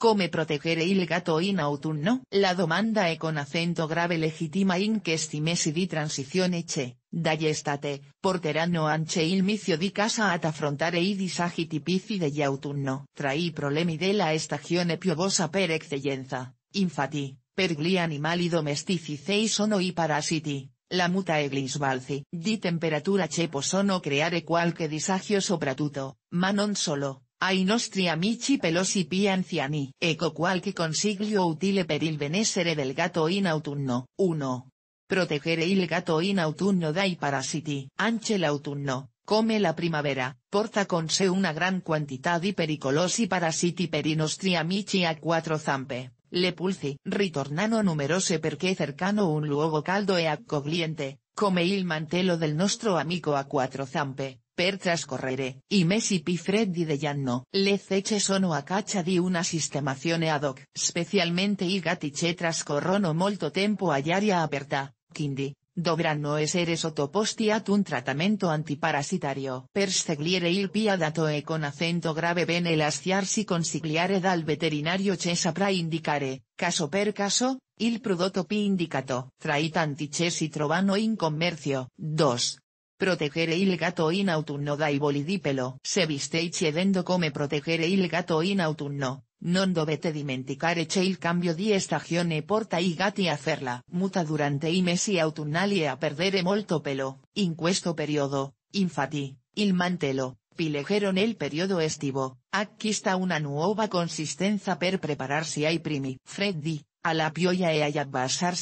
come protegere il gato in autunno? La domanda e con acento grave legitima in questi mesi di transizione c'è, estate, porteranno anche il micio di casa at affrontare i disagi tipici degli autunno. Tra i problemi della stagione piovosa per eccellenza, infatti, per gli animali domestici sei sono i parasiti, La muta e gli di temperatura che possono creare qualche disagio soprattutto, ma non solo ai nostri amici pelosi pi anziani. cual qualche consiglio utile per il benessere del gatto in autunno. 1. Proteggere il gatto in autunno dai parassiti. Anche l'autunno, come la primavera, porta con sé una gran quantità di pericolosi parassiti per i nostri amici a quattro zampe. Le pulci ritornano numerose perché cercano un luogo caldo e accogliente, come il mantello del nostro amico a quattro zampe, per trascorrere, y mesi freddi dell'anno. Le ceche sono a caccia di una sistemazione ad hoc, specialmente i gatti che trascorrono molto tempo all'aria aperta, quindi, dobranno essere sottoposti ad un trattamento antiparasitario. Per segliere il piadato e con acento grave bene lasciarsi consigliare dal veterinario che saprà indicare, caso per caso, il prodotto pi indicato. Tra i tanti che si trovano in commercio. 2. Protegere il gatto in autunno dai pelo. Se viste chiedendo come protegere il gatto in autunno, non dovete dimenticare che il cambio di stagione porta i gatti a farla. Muta durante i mesi autunnali e a perdere molto pelo. In questo periodo, infatti, il mantello, pilejeron nel periodo estivo, acquista una nuova consistenza per prepararsi ai primi freddi. A la pioya e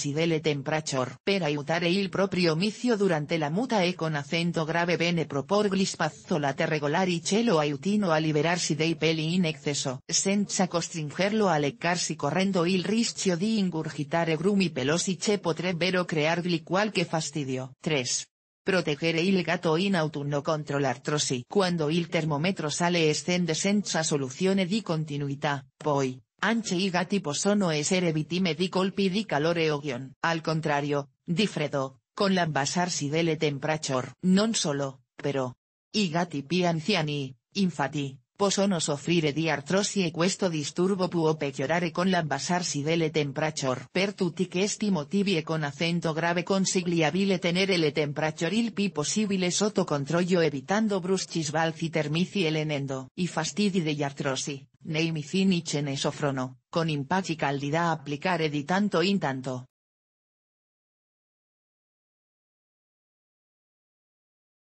si dele temprachor, per aiutare il proprio micio durante la muta e con acento grave bene propor gli te regular y chelo aiutino a liberarsi dei peli in exceso. senza costringerlo a leccarsi correndo il rischio di ingurgitare grumi pelosi che potrebbero creargli que fastidio. 3 protegere il gato in autunno contro l'artrosi. Cuando il termometro sale estende senza soluzione di continuità, poi, Anche i gatti posono esere vitime di colpi di calore o Al contrario, di con si dele temperature. Non solo, pero I gatti pi infatti, possono soffrire di artrosi e questo disturbo può peggiorare con si delle temperature. Per tutti questi motivi e con acento grave consigliabile tenere le temperature il pi possibile sotto controllo evitando bruschisvalci sbalzi termici el lenendo. I fastidi degli artrosi, nei mi ce ne soffrono, con impacci da applicare di tanto in tanto,